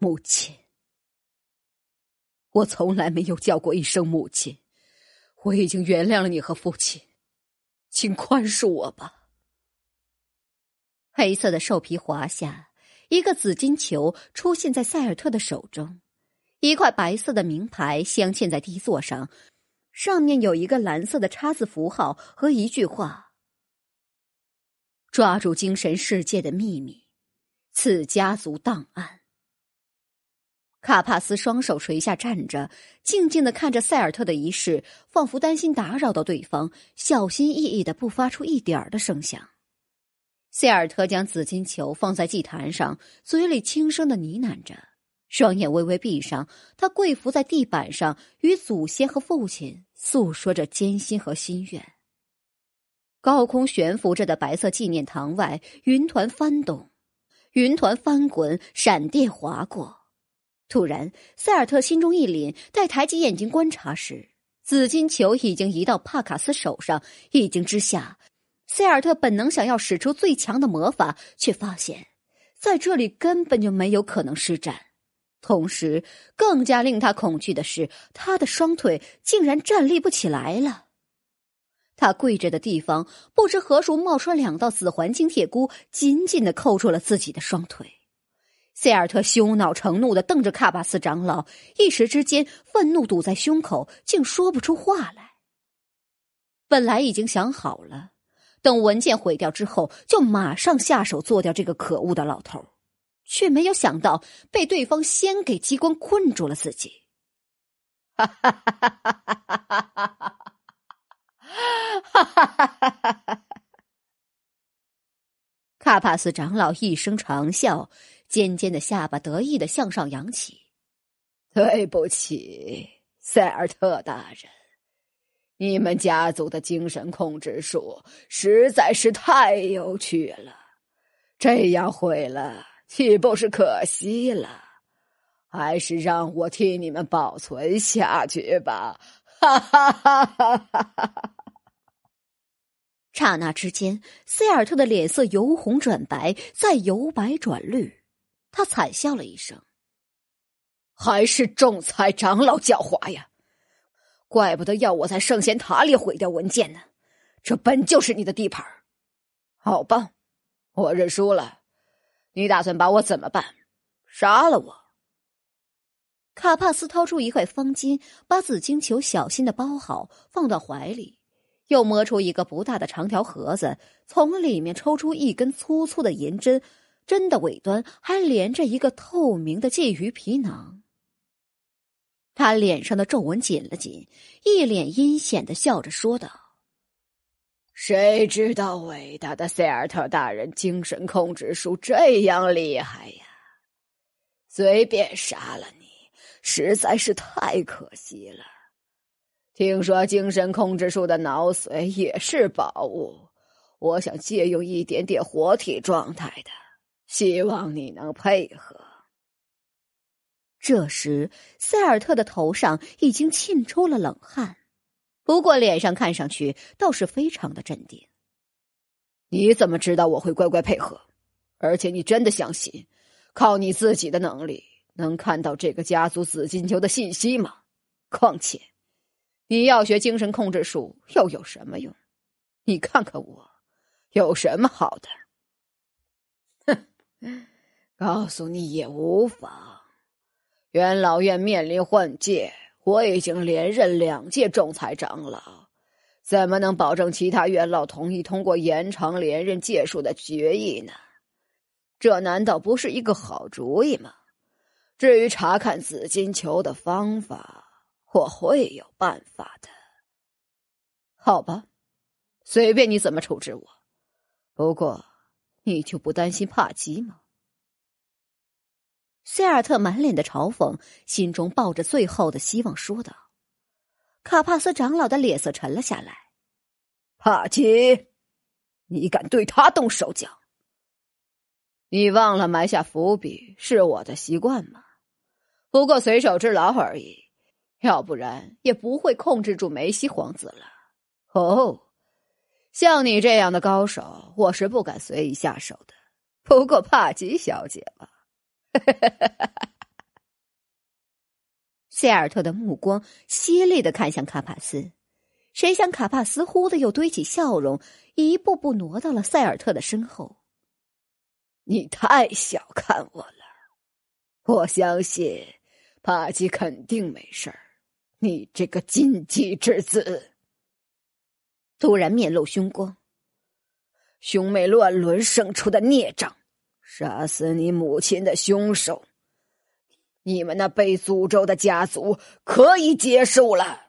母亲，我从来没有叫过一声母亲。我已经原谅了你和父亲，请宽恕我吧。黑色的兽皮滑下，一个紫金球出现在塞尔特的手中。一块白色的名牌镶嵌在底座上，上面有一个蓝色的叉字符号和一句话：“抓住精神世界的秘密，此家族档案。”卡帕斯双手垂下，站着，静静的看着塞尔特的仪式，仿佛担心打扰到对方，小心翼翼的不发出一点儿的声响。塞尔特将紫金球放在祭坛上，嘴里轻声的呢喃着，双眼微微闭上。他跪伏在地板上，与祖先和父亲诉说着艰辛和心愿。高空悬浮着的白色纪念堂外，云团翻动，云团翻滚，闪电划过。突然，塞尔特心中一凛。待抬起眼睛观察时，紫金球已经移到帕卡斯手上。一惊之下，塞尔特本能想要使出最强的魔法，却发现在这里根本就没有可能施展。同时，更加令他恐惧的是，他的双腿竟然站立不起来了。他跪着的地方，不知何处冒出两道紫环金铁箍，紧紧的扣住了自己的双腿。塞尔特羞恼成怒的瞪着卡巴斯长老，一时之间愤怒堵在胸口，竟说不出话来。本来已经想好了，等文件毁掉之后，就马上下手做掉这个可恶的老头，却没有想到被对方先给机关困住了自己。哈。帕斯长老一声长笑，尖尖的下巴得意的向上扬起。“对不起，塞尔特大人，你们家族的精神控制术实在是太有趣了，这样毁了岂不是可惜了？还是让我替你们保存下去吧！”哈哈哈哈哈哈！刹那之间，塞尔特的脸色由红转白，再由白转绿。他惨笑了一声：“还是仲裁长老狡猾呀，怪不得要我在圣贤塔里毁掉文件呢。这本就是你的地盘，好吧，我认输了。你打算把我怎么办？杀了我？”卡帕斯掏出一块方巾，把紫晶球小心的包好，放到怀里。又摸出一个不大的长条盒子，从里面抽出一根粗粗的银针，针的尾端还连着一个透明的鲫鱼皮囊。他脸上的皱纹紧了紧，一脸阴险的笑着说道：“谁知道伟大的塞尔特大人精神控制术这样厉害呀？随便杀了你，实在是太可惜了。”听说精神控制术的脑髓也是宝物，我想借用一点点活体状态的，希望你能配合。这时，塞尔特的头上已经沁出了冷汗，不过脸上看上去倒是非常的镇定。你怎么知道我会乖乖配合？而且，你真的相信靠你自己的能力能看到这个家族紫金球的信息吗？况且。你要学精神控制术又有什么用？你看看我，有什么好的？哼，告诉你也无妨。元老院面临换届，我已经连任两届仲裁长老，怎么能保证其他元老同意通过延长连任届数的决议呢？这难道不是一个好主意吗？至于查看紫金球的方法。我会有办法的，好吧？随便你怎么处置我。不过，你就不担心帕吉吗？塞尔特满脸的嘲讽，心中抱着最后的希望说道：“卡帕斯长老的脸色沉了下来。帕吉，你敢对他动手脚？你忘了埋下伏笔是我的习惯吗？不过，随手之劳而已。”要不然也不会控制住梅西皇子了。哦，像你这样的高手，我是不敢随意下手的。不过帕吉小姐吧，塞尔特的目光犀利的看向卡帕斯，谁想卡帕斯忽的又堆起笑容，一步步挪到了塞尔特的身后。你太小看我了，我相信帕吉肯定没事儿。你这个禁忌之子！突然面露凶光，兄妹乱伦生出的孽障，杀死你母亲的凶手，你们那被诅咒的家族可以结束了！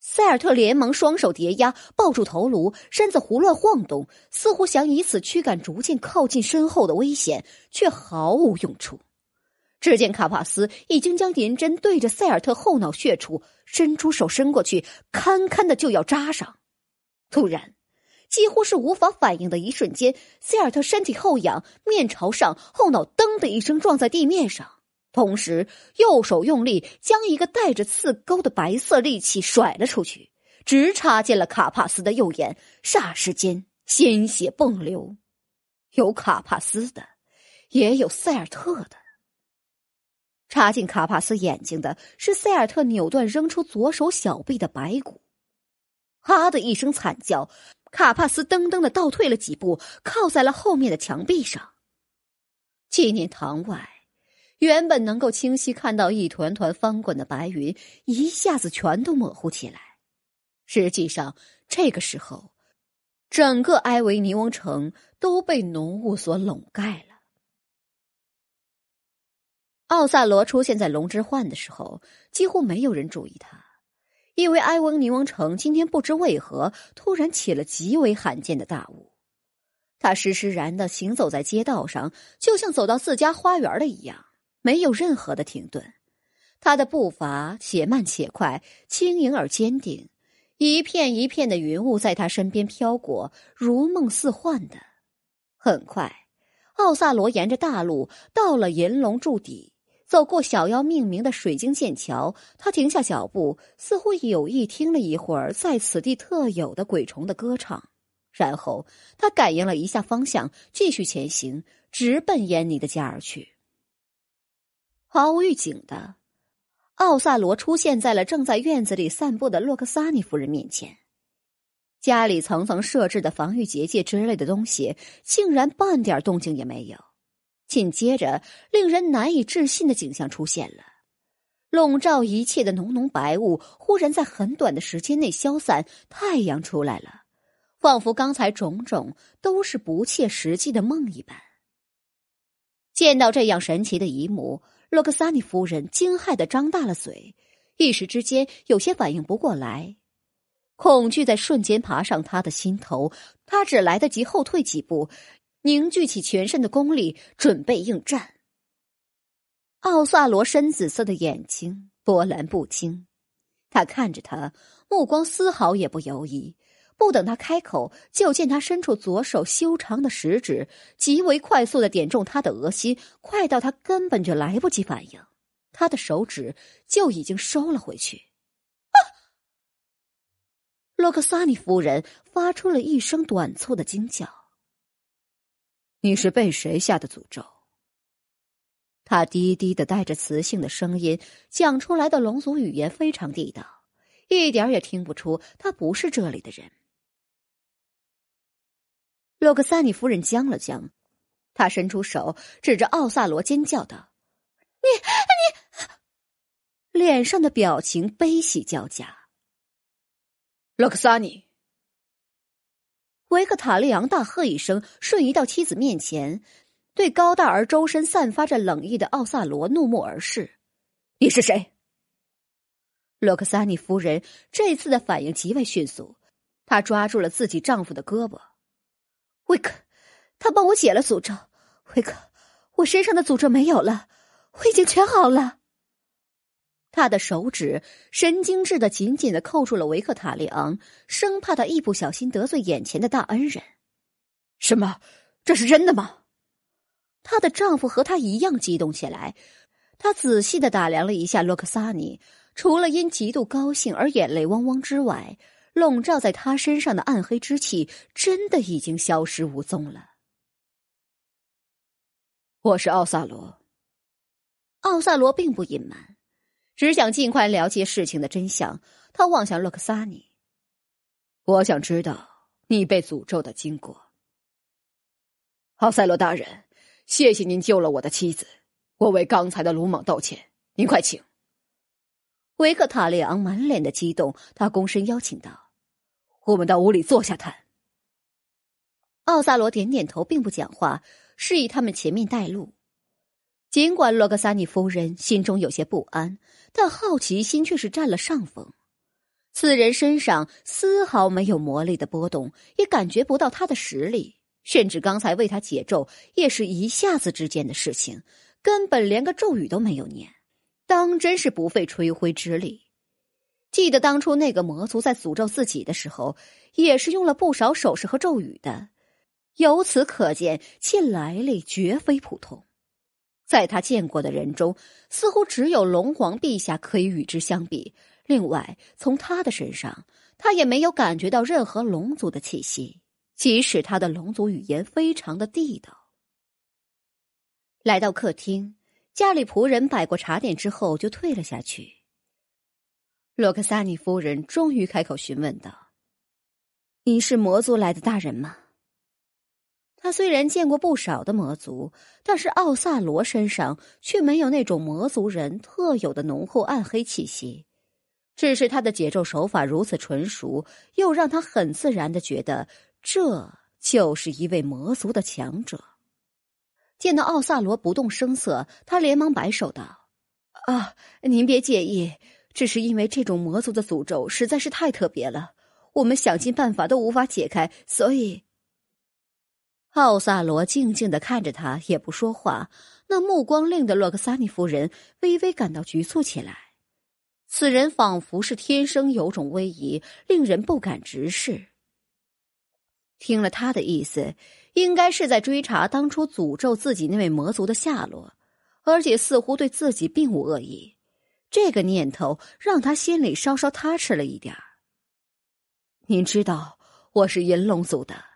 塞尔特连忙双手叠压，抱住头颅，身子胡乱晃动，似乎想以此驱赶逐渐靠近身后的危险，却毫无用处。只见卡帕斯已经将银针对着塞尔特后脑穴处，伸出手伸过去，堪堪的就要扎上。突然，几乎是无法反应的一瞬间，塞尔特身体后仰，面朝上，后脑“噔”的一声撞在地面上，同时右手用力将一个带着刺钩的白色利器甩了出去，直插进了卡帕斯的右眼，霎时间鲜血迸流，有卡帕斯的，也有塞尔特的。插进卡帕斯眼睛的是塞尔特扭断、扔出左手小臂的白骨。啊的一声惨叫，卡帕斯噔噔的倒退了几步，靠在了后面的墙壁上。纪念堂外，原本能够清晰看到一团团翻滚的白云，一下子全都模糊起来。实际上，这个时候，整个埃维尼翁城都被浓雾所笼盖了。奥萨罗出现在龙之幻的时候，几乎没有人注意他，因为埃翁尼翁城今天不知为何突然起了极为罕见的大雾。他施施然的行走在街道上，就像走到自家花园了一样，没有任何的停顿。他的步伐且慢且快，轻盈而坚定。一片一片的云雾在他身边飘过，如梦似幻的。很快，奥萨罗沿着大路到了银龙柱底。走过小妖命名的水晶剑桥，他停下脚步，似乎有意听了一会儿在此地特有的鬼虫的歌唱，然后他感应了一下方向，继续前行，直奔燕妮的家而去。毫无预警的，奥萨罗出现在了正在院子里散步的洛克萨尼夫人面前。家里层层设置的防御结界之类的东西，竟然半点动静也没有。紧接着，令人难以置信的景象出现了。笼罩一切的浓浓白雾忽然在很短的时间内消散，太阳出来了，仿佛刚才种种都是不切实际的梦一般。见到这样神奇的一幕，洛克萨尼夫人惊骇的张大了嘴，一时之间有些反应不过来，恐惧在瞬间爬上他的心头，他只来得及后退几步。凝聚起全身的功力，准备应战。奥萨罗深紫色的眼睛波澜不惊，他看着他，目光丝毫也不犹疑。不等他开口，就见他伸出左手修长的食指，极为快速的点中他的额心，快到他根本就来不及反应，他的手指就已经收了回去。啊！洛克萨尼夫人发出了一声短促的惊叫。你是被谁下的诅咒？他低低的带着磁性的声音讲出来的龙族语言非常地道，一点也听不出他不是这里的人。洛克萨尼夫人僵了僵，他伸出手指着奥萨罗，尖叫道：“你你！”脸上的表情悲喜交加。洛克萨尼。维克塔利昂大喝一声，瞬移到妻子面前，对高大而周身散发着冷意的奥萨罗怒目而视：“你是谁？”洛克萨尼夫人这次的反应极为迅速，她抓住了自己丈夫的胳膊：“维克，他帮我解了诅咒，维克，我身上的诅咒没有了，我已经全好了。”他的手指神经质的紧紧的扣住了维克塔利昂，生怕他一不小心得罪眼前的大恩人。什么？这是真的吗？她的丈夫和她一样激动起来。他仔细的打量了一下洛克萨尼，除了因极度高兴而眼泪汪汪之外，笼罩在他身上的暗黑之气真的已经消失无踪了。我是奥萨罗。奥萨罗并不隐瞒。只想尽快了解事情的真相。他望向洛克萨尼，我想知道你被诅咒的经过。奥赛罗大人，谢谢您救了我的妻子，我为刚才的鲁莽道歉。您快请。维克塔利昂满脸的激动，他躬身邀请道：“我们到屋里坐下谈。”奥萨罗点点头，并不讲话，示意他们前面带路。尽管洛格萨尼夫人心中有些不安，但好奇心却是占了上风。此人身上丝毫没有魔力的波动，也感觉不到他的实力，甚至刚才为他解咒也是一下子之间的事情，根本连个咒语都没有念，当真是不费吹灰之力。记得当初那个魔族在诅咒自己的时候，也是用了不少手势和咒语的，由此可见，其来历绝非普通。在他见过的人中，似乎只有龙皇陛下可以与之相比。另外，从他的身上，他也没有感觉到任何龙族的气息，即使他的龙族语言非常的地道。来到客厅，家里仆人摆过茶点之后就退了下去。洛克萨尼夫人终于开口询问道：“你是魔族来的大人吗？”他虽然见过不少的魔族，但是奥萨罗身上却没有那种魔族人特有的浓厚暗黑气息。只是他的解咒手法如此纯熟，又让他很自然的觉得这就是一位魔族的强者。见到奥萨罗不动声色，他连忙摆手道：“啊，您别介意，只是因为这种魔族的诅咒实在是太特别了，我们想尽办法都无法解开，所以。”奥萨罗静静的看着他，也不说话。那目光令的洛克萨尼夫人微微感到局促起来。此人仿佛是天生有种威仪，令人不敢直视。听了他的意思，应该是在追查当初诅咒自己那位魔族的下落，而且似乎对自己并无恶意。这个念头让他心里稍稍踏实了一点您知道我是银龙族的。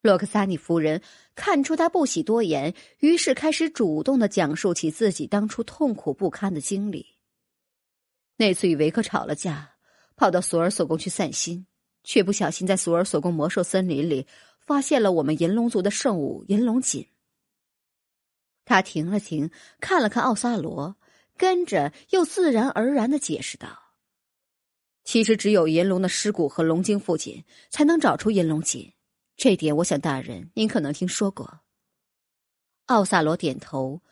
洛克萨尼夫人看出他不喜多言，于是开始主动的讲述起自己当初痛苦不堪的经历。那次与维克吵了架，跑到索尔索宫去散心，却不小心在索尔索宫魔兽森林里发现了我们银龙族的圣物银龙锦。他停了停，看了看奥萨罗，跟着又自然而然的解释道：“其实只有银龙的尸骨和龙晶父亲才能找出银龙锦。”这点，我想大人您可能听说过。奥萨罗点头，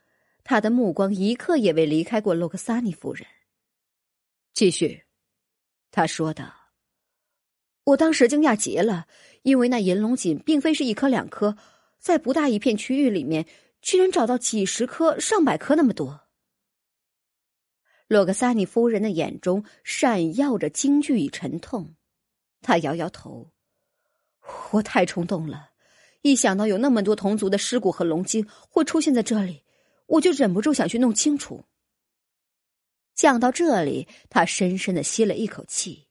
他的目光一刻也未离开过洛克萨尼夫人。继续，他说道：“我当时惊讶极了，因为那银龙锦并非是一颗两颗，在不大一片区域里面，居然找到几十颗、上百颗那么多。”洛克萨尼夫人的眼中闪耀着惊惧与沉痛，他摇摇头。我太冲动了，一想到有那么多同族的尸骨和龙晶会出现在这里，我就忍不住想去弄清楚。讲到这里，他深深的吸了一口气，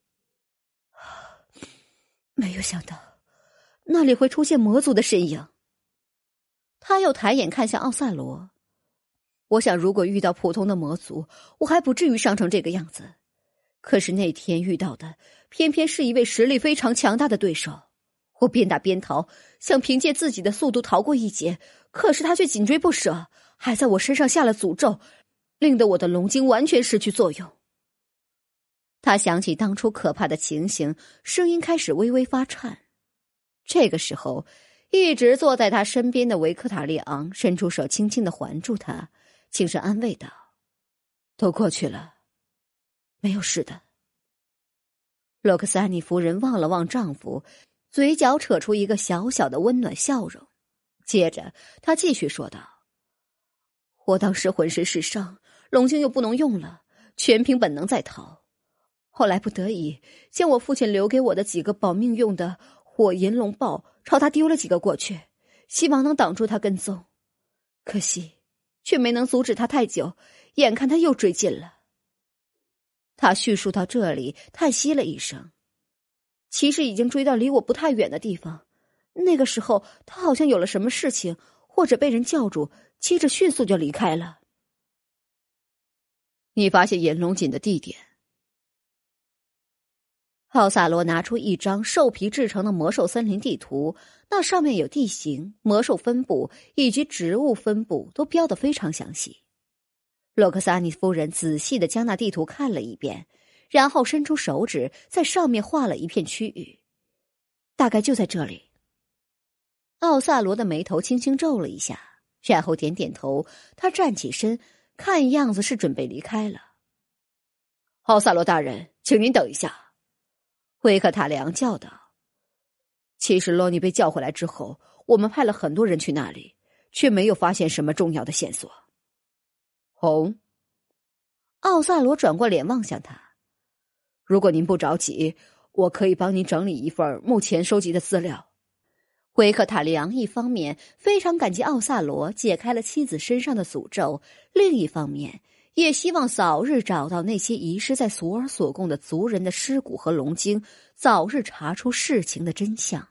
没有想到那里会出现魔族的身影。他又抬眼看向奥赛罗，我想，如果遇到普通的魔族，我还不至于伤成这个样子。可是那天遇到的，偏偏是一位实力非常强大的对手。我边打边逃，想凭借自己的速度逃过一劫，可是他却紧追不舍，还在我身上下了诅咒，令得我的龙晶完全失去作用。他想起当初可怕的情形，声音开始微微发颤。这个时候，一直坐在他身边的维克塔利昂伸出手，轻轻的环住他，轻声安慰道：“都过去了，没有事的。”洛克萨尼夫人望了望丈夫。嘴角扯出一个小小的温暖笑容，接着他继续说道：“我当时浑身是伤，龙晶又不能用了，全凭本能在逃。后来不得已，将我父亲留给我的几个保命用的火银龙爆朝他丢了几个过去，希望能挡住他跟踪。可惜，却没能阻止他太久，眼看他又追近了。”他叙述到这里，叹息了一声。其实已经追到离我不太远的地方，那个时候他好像有了什么事情，或者被人叫住，接着迅速就离开了。你发现炎龙锦的地点？奥萨罗拿出一张兽皮制成的魔兽森林地图，那上面有地形、魔兽分布以及植物分布，都标的非常详细。洛克斯安尼夫人仔细的将那地图看了一遍。然后伸出手指，在上面画了一片区域，大概就在这里。奥萨罗的眉头轻轻皱了一下，然后点点头。他站起身，看样子是准备离开了。奥萨罗大人，请您等一下，维克塔良叫道。其实罗尼被叫回来之后，我们派了很多人去那里，却没有发现什么重要的线索。哦，奥萨罗转过脸望向他。如果您不着急，我可以帮您整理一份目前收集的资料。维克塔利昂一方面非常感激奥萨罗解开了妻子身上的诅咒，另一方面也希望早日找到那些遗失在索尔所供的族人的尸骨和龙晶，早日查出事情的真相。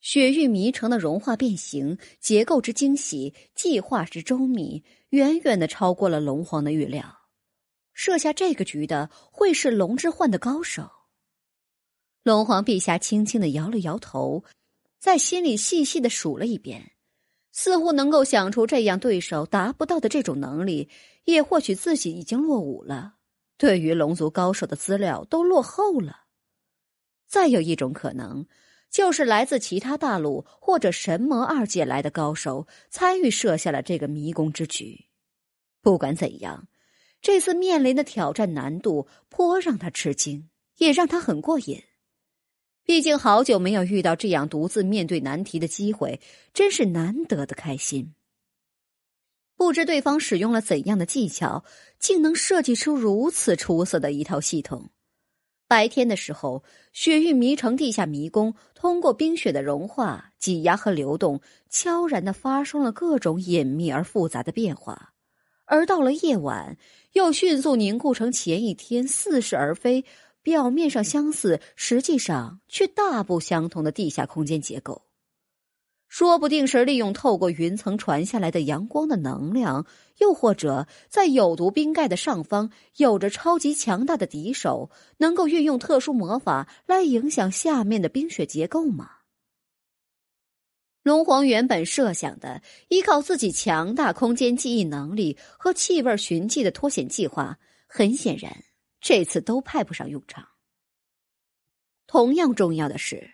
雪域迷城的融化变形、结构之惊喜、计划之周密，远远的超过了龙皇的预料。设下这个局的会是龙之幻的高手。龙皇陛下轻轻的摇了摇头，在心里细细的数了一遍，似乎能够想出这样对手达不到的这种能力，也或许自己已经落伍了。对于龙族高手的资料都落后了。再有一种可能，就是来自其他大陆或者神魔二界来的高手参与设下了这个迷宫之局。不管怎样。这次面临的挑战难度颇让他吃惊，也让他很过瘾。毕竟好久没有遇到这样独自面对难题的机会，真是难得的开心。不知对方使用了怎样的技巧，竟能设计出如此出色的一套系统。白天的时候，雪域迷城地下迷宫通过冰雪的融化、挤压和流动，悄然的发生了各种隐秘而复杂的变化。而到了夜晚，又迅速凝固成前一天似是而非、表面上相似，实际上却大不相同的地下空间结构。说不定是利用透过云层传下来的阳光的能量，又或者在有毒冰盖的上方有着超级强大的敌手，能够运用特殊魔法来影响下面的冰雪结构吗？龙皇原本设想的依靠自己强大空间记忆能力和气味寻迹的脱险计划，很显然这次都派不上用场。同样重要的是，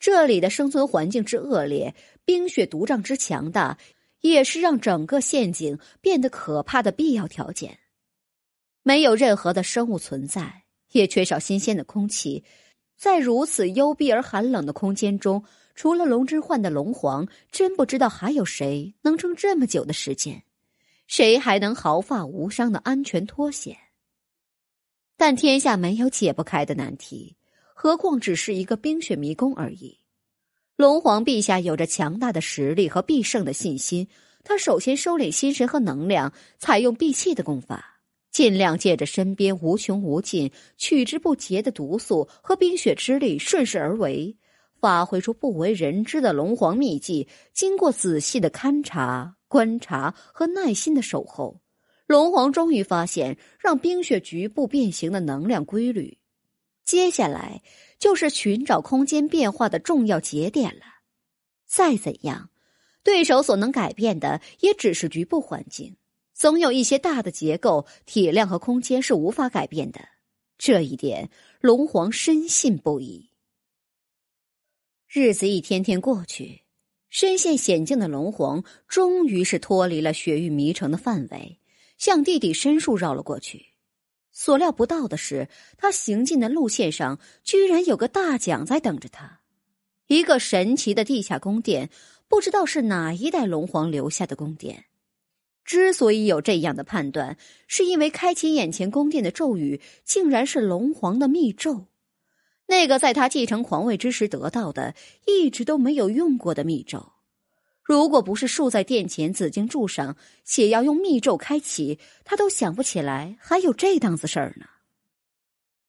这里的生存环境之恶劣，冰雪毒瘴之强大，也是让整个陷阱变得可怕的必要条件。没有任何的生物存在，也缺少新鲜的空气，在如此幽闭而寒冷的空间中。除了龙之幻的龙皇，真不知道还有谁能撑这么久的时间，谁还能毫发无伤的安全脱险？但天下没有解不开的难题，何况只是一个冰雪迷宫而已。龙皇陛下有着强大的实力和必胜的信心，他首先收敛心神和能量，采用闭气的功法，尽量借着身边无穷无尽、取之不竭的毒素和冰雪之力，顺势而为。发挥出不为人知的龙皇秘技，经过仔细的勘察、观察和耐心的守候，龙皇终于发现让冰雪局部变形的能量规律。接下来就是寻找空间变化的重要节点了。再怎样，对手所能改变的也只是局部环境，总有一些大的结构、体量和空间是无法改变的。这一点，龙皇深信不疑。日子一天天过去，身陷险境的龙皇终于是脱离了雪域迷城的范围，向地底深处绕了过去。所料不到的是，他行进的路线上居然有个大奖在等着他——一个神奇的地下宫殿。不知道是哪一代龙皇留下的宫殿。之所以有这样的判断，是因为开启眼前宫殿的咒语，竟然是龙皇的密咒。那个在他继承皇位之时得到的，一直都没有用过的密咒，如果不是竖在殿前紫金柱上，且要用密咒开启，他都想不起来还有这档子事儿呢。